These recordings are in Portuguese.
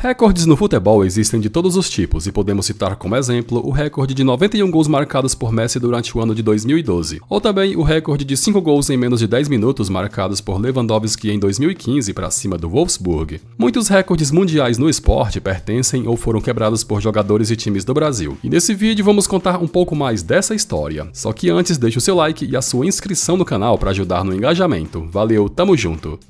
Recordes no futebol existem de todos os tipos e podemos citar como exemplo o recorde de 91 gols marcados por Messi durante o ano de 2012, ou também o recorde de 5 gols em menos de 10 minutos marcados por Lewandowski em 2015 para cima do Wolfsburg. Muitos recordes mundiais no esporte pertencem ou foram quebrados por jogadores e times do Brasil. E nesse vídeo vamos contar um pouco mais dessa história. Só que antes deixe o seu like e a sua inscrição no canal para ajudar no engajamento. Valeu, tamo junto!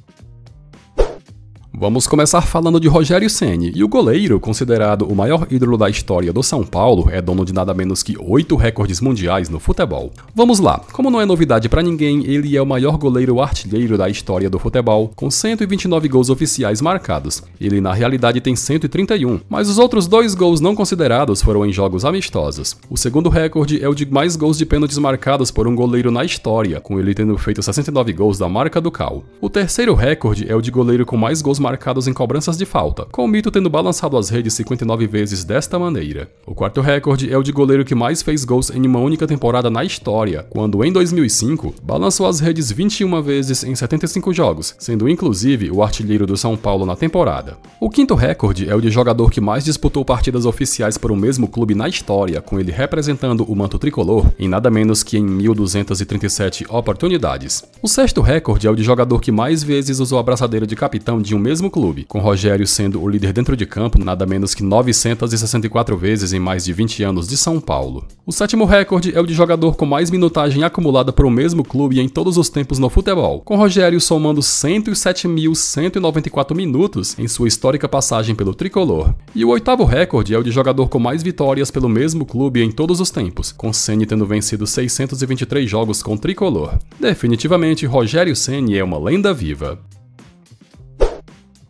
Vamos começar falando de Rogério Ceni. E o goleiro, considerado o maior ídolo da história do São Paulo, é dono de nada menos que oito recordes mundiais no futebol. Vamos lá. Como não é novidade para ninguém, ele é o maior goleiro artilheiro da história do futebol, com 129 gols oficiais marcados. Ele na realidade tem 131, mas os outros dois gols não considerados foram em jogos amistosos. O segundo recorde é o de mais gols de pênaltis marcados por um goleiro na história, com ele tendo feito 69 gols da marca do Cal. O terceiro recorde é o de goleiro com mais gols marcados em cobranças de falta, com o mito tendo balançado as redes 59 vezes desta maneira. O quarto recorde é o de goleiro que mais fez gols em uma única temporada na história, quando em 2005 balançou as redes 21 vezes em 75 jogos, sendo inclusive o artilheiro do São Paulo na temporada. O quinto recorde é o de jogador que mais disputou partidas oficiais por um mesmo clube na história, com ele representando o manto tricolor em nada menos que em 1237 oportunidades. O sexto recorde é o de jogador que mais vezes usou a braçadeira de capitão de um mesmo mesmo clube, com Rogério sendo o líder dentro de campo nada menos que 964 vezes em mais de 20 anos de São Paulo. O sétimo recorde é o de jogador com mais minutagem acumulada por um mesmo clube em todos os tempos no futebol, com Rogério somando 107.194 minutos em sua histórica passagem pelo tricolor. E o oitavo recorde é o de jogador com mais vitórias pelo mesmo clube em todos os tempos, com Ceni tendo vencido 623 jogos com tricolor. Definitivamente, Rogério Ceni é uma lenda viva.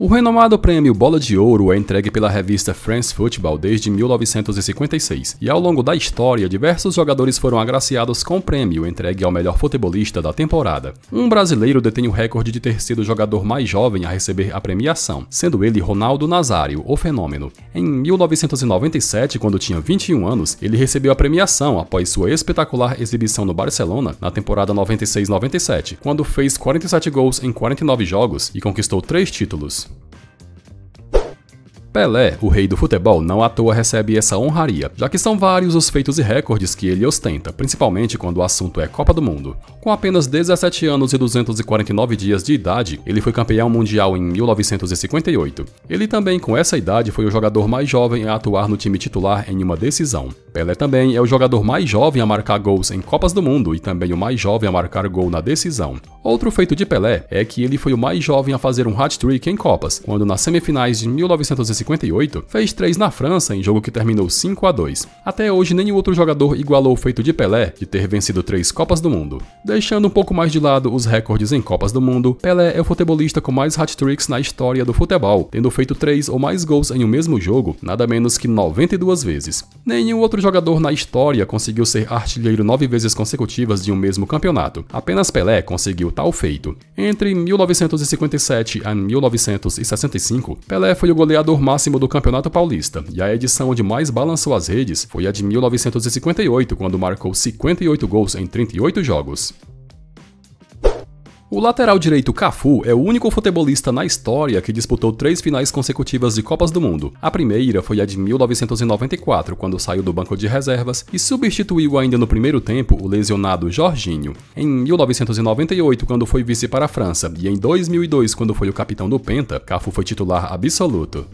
O renomado prêmio Bola de Ouro é entregue pela revista France Football desde 1956, e ao longo da história, diversos jogadores foram agraciados com o prêmio entregue ao melhor futebolista da temporada. Um brasileiro detém o recorde de ter sido o jogador mais jovem a receber a premiação, sendo ele Ronaldo Nazário, o fenômeno. Em 1997, quando tinha 21 anos, ele recebeu a premiação após sua espetacular exibição no Barcelona na temporada 96-97, quando fez 47 gols em 49 jogos e conquistou 3 títulos. Pelé, o rei do futebol, não à toa recebe essa honraria, já que são vários os feitos e recordes que ele ostenta, principalmente quando o assunto é Copa do Mundo. Com apenas 17 anos e 249 dias de idade, ele foi campeão mundial em 1958. Ele também, com essa idade, foi o jogador mais jovem a atuar no time titular em uma decisão. Pelé também é o jogador mais jovem a marcar gols em Copas do Mundo e também o mais jovem a marcar gol na decisão. Outro feito de Pelé é que ele foi o mais jovem a fazer um hat-trick em Copas, quando nas semifinais de 1958 58, fez 3 na França em jogo que terminou 5 a 2. Até hoje nenhum outro jogador igualou o feito de Pelé de ter vencido 3 Copas do Mundo. Deixando um pouco mais de lado os recordes em Copas do Mundo, Pelé é o futebolista com mais hat-tricks na história do futebol, tendo feito 3 ou mais gols em um mesmo jogo, nada menos que 92 vezes. Nenhum outro jogador na história conseguiu ser artilheiro 9 vezes consecutivas de um mesmo campeonato. Apenas Pelé conseguiu tal feito. Entre 1957 a 1965, Pelé foi o goleador máximo do Campeonato Paulista, e a edição onde mais balançou as redes foi a de 1958, quando marcou 58 gols em 38 jogos. O lateral direito Cafu é o único futebolista na história que disputou três finais consecutivas de Copas do Mundo. A primeira foi a de 1994, quando saiu do banco de reservas e substituiu ainda no primeiro tempo o lesionado Jorginho. Em 1998, quando foi vice para a França, e em 2002, quando foi o capitão do Penta, Cafu foi titular absoluto.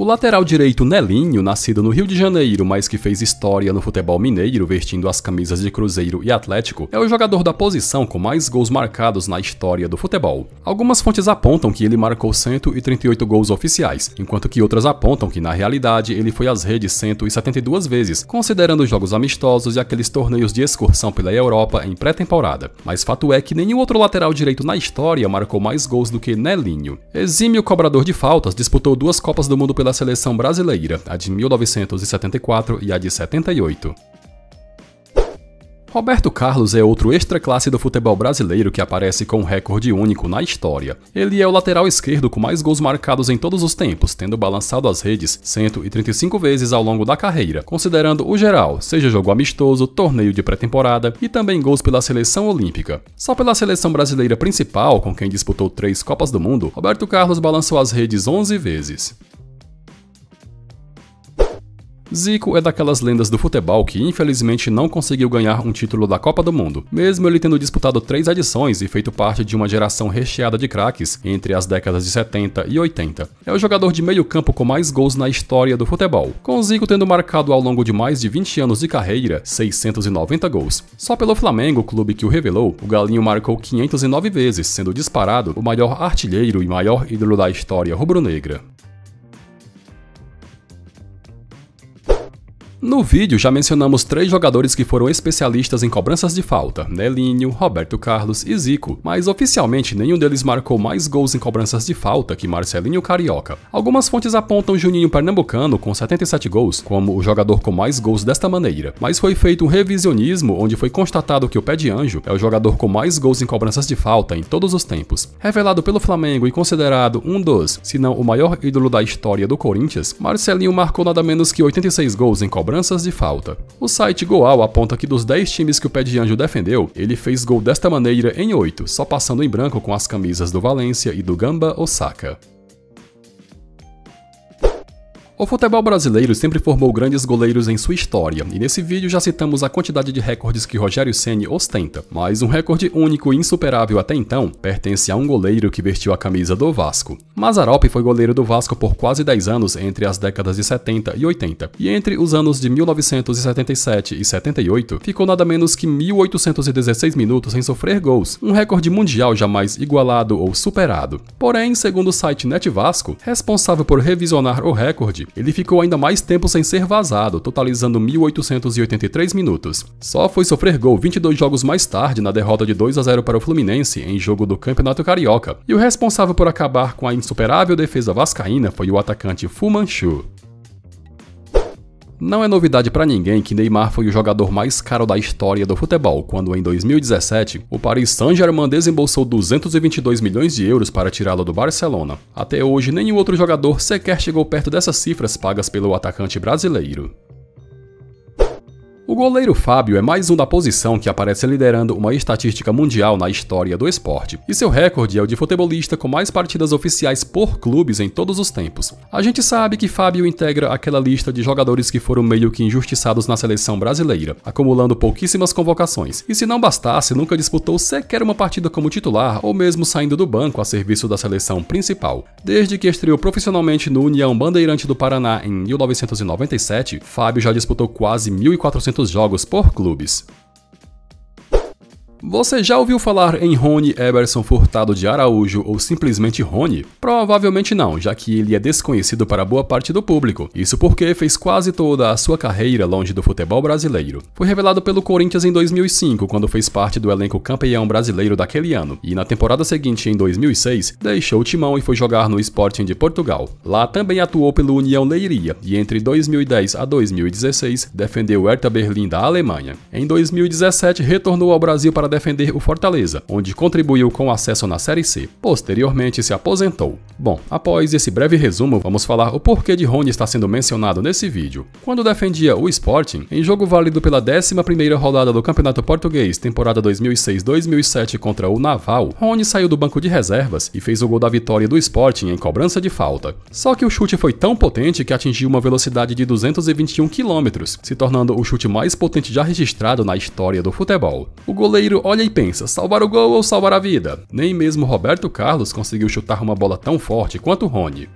O lateral direito Nelinho, nascido no Rio de Janeiro, mas que fez história no futebol mineiro, vestindo as camisas de Cruzeiro e Atlético, é o jogador da posição com mais gols marcados na história do futebol. Algumas fontes apontam que ele marcou 138 gols oficiais, enquanto que outras apontam que, na realidade, ele foi às redes 172 vezes, considerando jogos amistosos e aqueles torneios de excursão pela Europa em pré-temporada. Mas fato é que nenhum outro lateral direito na história marcou mais gols do que Nelinho. Exímio cobrador de faltas, disputou duas Copas do Mundo pela da seleção brasileira, a de 1974 e a de 78. Roberto Carlos é outro extra-classe do futebol brasileiro que aparece com um recorde único na história. Ele é o lateral esquerdo com mais gols marcados em todos os tempos, tendo balançado as redes 135 vezes ao longo da carreira, considerando o geral, seja jogo amistoso, torneio de pré-temporada e também gols pela seleção olímpica. Só pela seleção brasileira principal, com quem disputou três Copas do Mundo, Roberto Carlos balançou as redes 11 vezes. Zico é daquelas lendas do futebol que infelizmente não conseguiu ganhar um título da Copa do Mundo, mesmo ele tendo disputado três edições e feito parte de uma geração recheada de craques entre as décadas de 70 e 80. É o jogador de meio campo com mais gols na história do futebol, com Zico tendo marcado ao longo de mais de 20 anos de carreira 690 gols. Só pelo Flamengo, clube que o revelou, o Galinho marcou 509 vezes, sendo disparado o maior artilheiro e maior ídolo da história rubro-negra. No vídeo já mencionamos três jogadores que foram especialistas em cobranças de falta, Nelinho, Roberto Carlos e Zico, mas oficialmente nenhum deles marcou mais gols em cobranças de falta que Marcelinho Carioca. Algumas fontes apontam Juninho Pernambucano com 77 gols como o jogador com mais gols desta maneira, mas foi feito um revisionismo onde foi constatado que o Pé de Anjo é o jogador com mais gols em cobranças de falta em todos os tempos. Revelado pelo Flamengo e considerado um dos, se não o maior ídolo da história do Corinthians, Marcelinho marcou nada menos que 86 gols em cobranças cobranças de falta. O site Goal aponta que dos 10 times que o Pé de Anjo defendeu, ele fez gol desta maneira em 8, só passando em branco com as camisas do Valência e do Gamba Osaka. O futebol brasileiro sempre formou grandes goleiros em sua história, e nesse vídeo já citamos a quantidade de recordes que Rogério Ceni ostenta, mas um recorde único e insuperável até então pertence a um goleiro que vestiu a camisa do Vasco. Mazaropi foi goleiro do Vasco por quase 10 anos entre as décadas de 70 e 80, e entre os anos de 1977 e 78 ficou nada menos que 1.816 minutos sem sofrer gols, um recorde mundial jamais igualado ou superado. Porém, segundo o site Vasco, responsável por revisionar o recorde, ele ficou ainda mais tempo sem ser vazado, totalizando 1.883 minutos. Só foi sofrer gol 22 jogos mais tarde na derrota de 2 a 0 para o Fluminense em jogo do Campeonato Carioca. E o responsável por acabar com a insuperável defesa vascaína foi o atacante Fu Manchu. Não é novidade para ninguém que Neymar foi o jogador mais caro da história do futebol, quando em 2017 o Paris Saint-Germain desembolsou 222 milhões de euros para tirá-lo do Barcelona. Até hoje, nenhum outro jogador sequer chegou perto dessas cifras pagas pelo atacante brasileiro. O goleiro Fábio é mais um da posição que aparece liderando uma estatística mundial na história do esporte, e seu recorde é o de futebolista com mais partidas oficiais por clubes em todos os tempos. A gente sabe que Fábio integra aquela lista de jogadores que foram meio que injustiçados na seleção brasileira, acumulando pouquíssimas convocações, e se não bastasse, nunca disputou sequer uma partida como titular ou mesmo saindo do banco a serviço da seleção principal. Desde que estreou profissionalmente no União Bandeirante do Paraná em 1997, Fábio já disputou quase 1.400 200 jogos por clubes. Você já ouviu falar em Rony Eberson Furtado de Araújo ou simplesmente Rony? Provavelmente não, já que ele é desconhecido para boa parte do público. Isso porque fez quase toda a sua carreira longe do futebol brasileiro. Foi revelado pelo Corinthians em 2005, quando fez parte do elenco campeão brasileiro daquele ano, e na temporada seguinte, em 2006, deixou o timão e foi jogar no Sporting de Portugal. Lá também atuou pelo União Leiria e entre 2010 a 2016 defendeu o Hertha Berlim da Alemanha. Em 2017 retornou ao Brasil para para defender o Fortaleza, onde contribuiu com o acesso na Série C. Posteriormente se aposentou. Bom, após esse breve resumo, vamos falar o porquê de Rony está sendo mencionado nesse vídeo. Quando defendia o Sporting, em jogo válido pela 11ª rodada do Campeonato Português, temporada 2006-2007 contra o Naval, Rony saiu do banco de reservas e fez o gol da vitória do Sporting em cobrança de falta. Só que o chute foi tão potente que atingiu uma velocidade de 221 km, se tornando o chute mais potente já registrado na história do futebol. O goleiro olha e pensa, salvar o gol ou salvar a vida? Nem mesmo Roberto Carlos conseguiu chutar uma bola tão forte quanto Rony.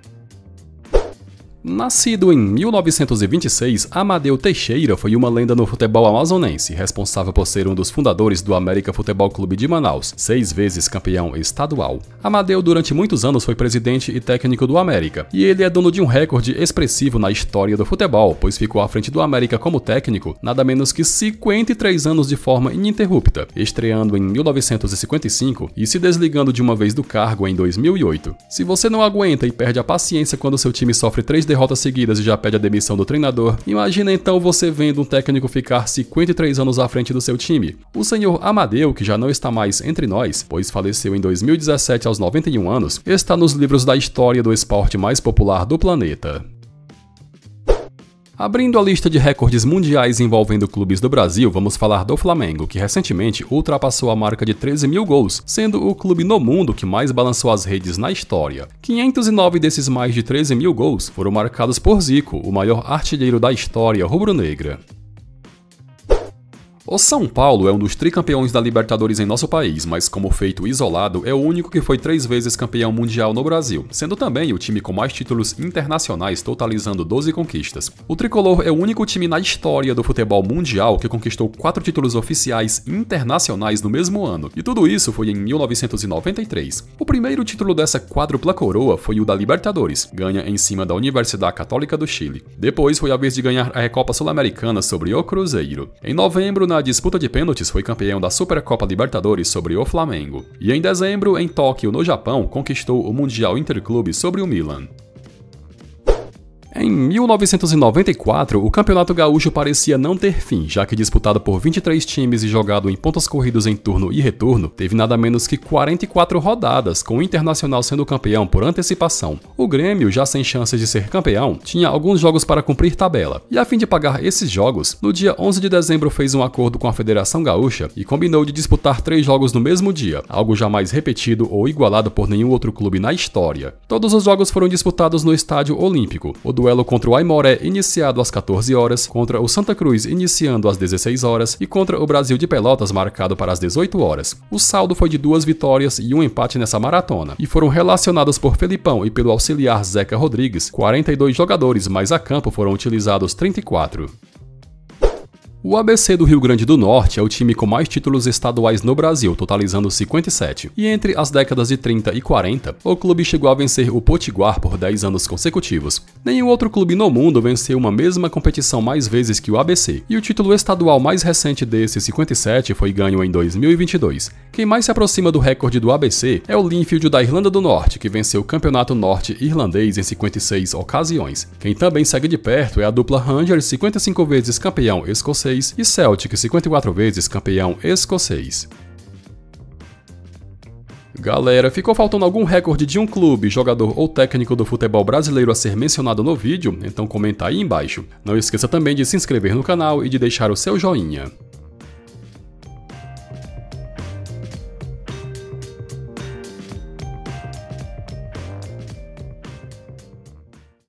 Nascido em 1926, Amadeu Teixeira foi uma lenda no futebol amazonense, responsável por ser um dos fundadores do América Futebol Clube de Manaus, seis vezes campeão estadual. Amadeu durante muitos anos foi presidente e técnico do América, e ele é dono de um recorde expressivo na história do futebol, pois ficou à frente do América como técnico nada menos que 53 anos de forma ininterrupta, estreando em 1955 e se desligando de uma vez do cargo em 2008. Se você não aguenta e perde a paciência quando seu time sofre três derrotas seguidas e já pede a demissão do treinador, imagina então você vendo um técnico ficar 53 anos à frente do seu time. O senhor Amadeu, que já não está mais entre nós, pois faleceu em 2017 aos 91 anos, está nos livros da história do esporte mais popular do planeta. Abrindo a lista de recordes mundiais envolvendo clubes do Brasil, vamos falar do Flamengo, que recentemente ultrapassou a marca de 13 mil gols, sendo o clube no mundo que mais balançou as redes na história. 509 desses mais de 13 mil gols foram marcados por Zico, o maior artilheiro da história rubro-negra. O São Paulo é um dos tricampeões da Libertadores em nosso país, mas como feito isolado, é o único que foi três vezes campeão mundial no Brasil, sendo também o time com mais títulos internacionais, totalizando 12 conquistas. O tricolor é o único time na história do futebol mundial que conquistou quatro títulos oficiais internacionais no mesmo ano, e tudo isso foi em 1993. O primeiro título dessa quádrupla coroa foi o da Libertadores, ganha em cima da Universidade Católica do Chile. Depois foi a vez de ganhar a Recopa Sul-Americana sobre o Cruzeiro. Em novembro, na disputa de pênaltis, foi campeão da Supercopa Libertadores sobre o Flamengo. E em dezembro, em Tóquio, no Japão, conquistou o Mundial Interclube sobre o Milan. Em 1994, o Campeonato Gaúcho parecia não ter fim, já que disputado por 23 times e jogado em pontas corridas em turno e retorno, teve nada menos que 44 rodadas, com o Internacional sendo campeão por antecipação. O Grêmio, já sem chances de ser campeão, tinha alguns jogos para cumprir tabela, e a fim de pagar esses jogos, no dia 11 de dezembro fez um acordo com a Federação Gaúcha e combinou de disputar três jogos no mesmo dia, algo jamais repetido ou igualado por nenhum outro clube na história. Todos os jogos foram disputados no Estádio Olímpico. O do duelo contra o Aimoré, iniciado às 14 horas, contra o Santa Cruz, iniciando às 16 horas, e contra o Brasil de Pelotas, marcado para as 18 horas. O saldo foi de duas vitórias e um empate nessa maratona, e foram relacionados por Felipão e pelo auxiliar Zeca Rodrigues 42 jogadores, mais a campo foram utilizados 34. O ABC do Rio Grande do Norte é o time com mais títulos estaduais no Brasil, totalizando 57. E entre as décadas de 30 e 40, o clube chegou a vencer o Potiguar por 10 anos consecutivos. Nenhum outro clube no mundo venceu uma mesma competição mais vezes que o ABC, e o título estadual mais recente desse 57 foi ganho em 2022. Quem mais se aproxima do recorde do ABC é o Linfield da Irlanda do Norte, que venceu o Campeonato Norte Irlandês em 56 ocasiões. Quem também segue de perto é a dupla Rangers, 55 vezes campeão escocês escocês e Celtic, 54 vezes campeão escocês. Galera, ficou faltando algum recorde de um clube, jogador ou técnico do futebol brasileiro a ser mencionado no vídeo? Então comenta aí embaixo. Não esqueça também de se inscrever no canal e de deixar o seu joinha.